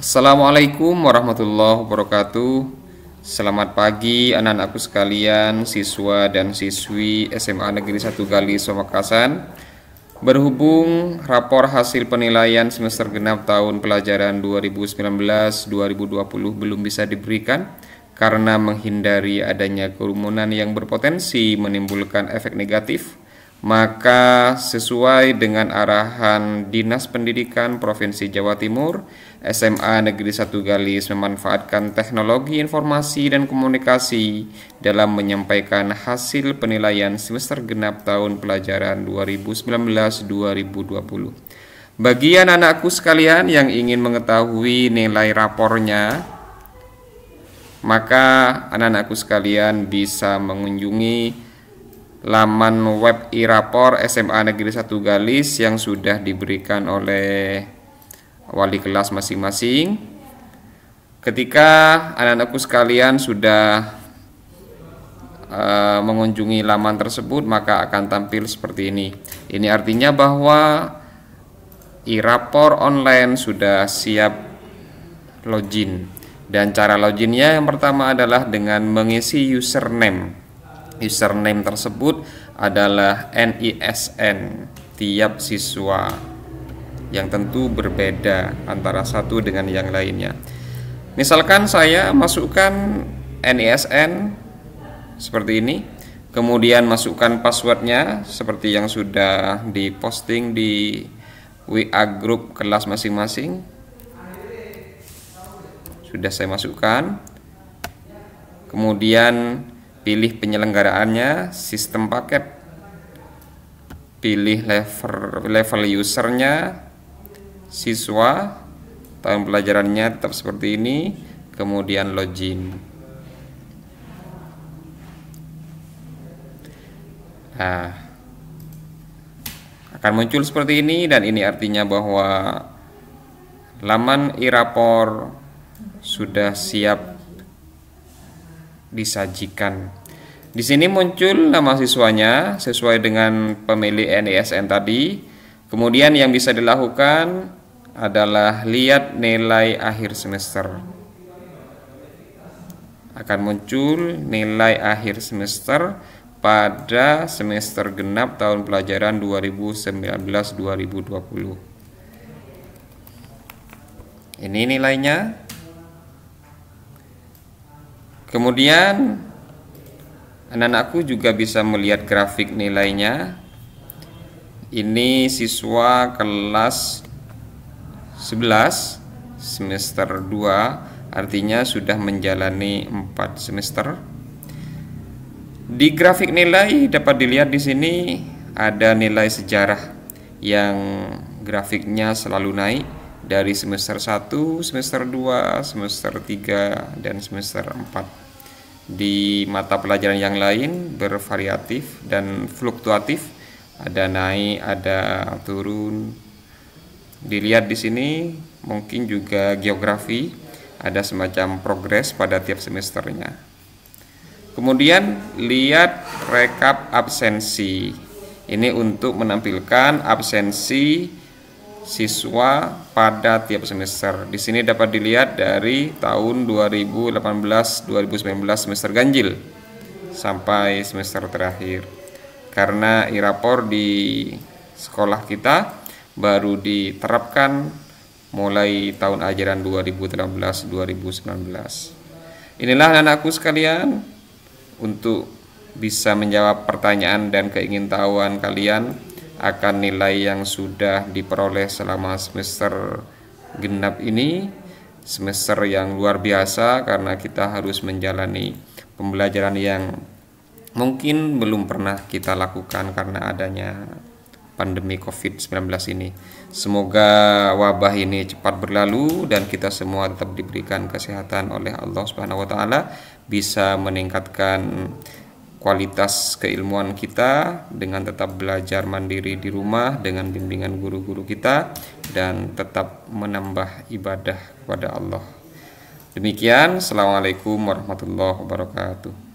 Assalamualaikum warahmatullahi wabarakatuh Selamat pagi anak-anakku sekalian Siswa dan siswi SMA Negeri 1 Gali Somakasan Berhubung rapor hasil penilaian semester genap tahun pelajaran 2019-2020 belum bisa diberikan Karena menghindari adanya kerumunan yang berpotensi menimbulkan efek negatif maka sesuai dengan arahan Dinas Pendidikan Provinsi Jawa Timur, SMA Negeri Satu Galis memanfaatkan teknologi informasi dan komunikasi dalam menyampaikan hasil penilaian semester genap tahun pelajaran 2019-2020. Bagian anakku sekalian yang ingin mengetahui nilai rapornya, maka anak-anakku sekalian bisa mengunjungi laman web irapor SMA Negeri 1 Galis yang sudah diberikan oleh wali kelas masing-masing. Ketika anak-anakku sekalian sudah uh, mengunjungi laman tersebut, maka akan tampil seperti ini. Ini artinya bahwa irapor online sudah siap login. Dan cara loginnya yang pertama adalah dengan mengisi username Username tersebut adalah NISN tiap siswa yang tentu berbeda antara satu dengan yang lainnya. Misalkan saya masukkan NISN seperti ini, kemudian masukkan passwordnya seperti yang sudah diposting di WA grup kelas masing-masing. Sudah saya masukkan. Kemudian pilih penyelenggaraannya, sistem paket, pilih level level usernya, siswa, tahun pelajarannya tetap seperti ini, kemudian login. Nah, akan muncul seperti ini dan ini artinya bahwa laman irapor sudah siap disajikan di sini muncul nama siswanya sesuai dengan pemilih NISN tadi. Kemudian yang bisa dilakukan adalah lihat nilai akhir semester. Akan muncul nilai akhir semester pada semester genap tahun pelajaran 2019-2020. Ini nilainya. Kemudian Anak-anakku juga bisa melihat grafik nilainya. Ini siswa kelas 11 semester 2, artinya sudah menjalani 4 semester. Di grafik nilai dapat dilihat di sini ada nilai sejarah yang grafiknya selalu naik dari semester 1, semester 2, semester 3 dan semester 4. Di mata pelajaran yang lain bervariatif dan fluktuatif, ada naik, ada turun. Dilihat di sini mungkin juga geografi, ada semacam progres pada tiap semesternya. Kemudian lihat rekap absensi. Ini untuk menampilkan absensi siswa pada tiap semester. Di sini dapat dilihat dari tahun 2018-2019 semester ganjil sampai semester terakhir. Karena irapor di sekolah kita baru diterapkan mulai tahun ajaran 2018-2019. Inilah anakku sekalian untuk bisa menjawab pertanyaan dan keingintahuan kalian akan nilai yang sudah diperoleh selama semester genap ini semester yang luar biasa karena kita harus menjalani pembelajaran yang mungkin belum pernah kita lakukan karena adanya pandemi Covid-19 ini. Semoga wabah ini cepat berlalu dan kita semua tetap diberikan kesehatan oleh Allah Subhanahu wa taala bisa meningkatkan kualitas keilmuan kita dengan tetap belajar mandiri di rumah dengan bimbingan guru-guru kita dan tetap menambah ibadah kepada Allah. Demikian, Assalamualaikum warahmatullahi wabarakatuh.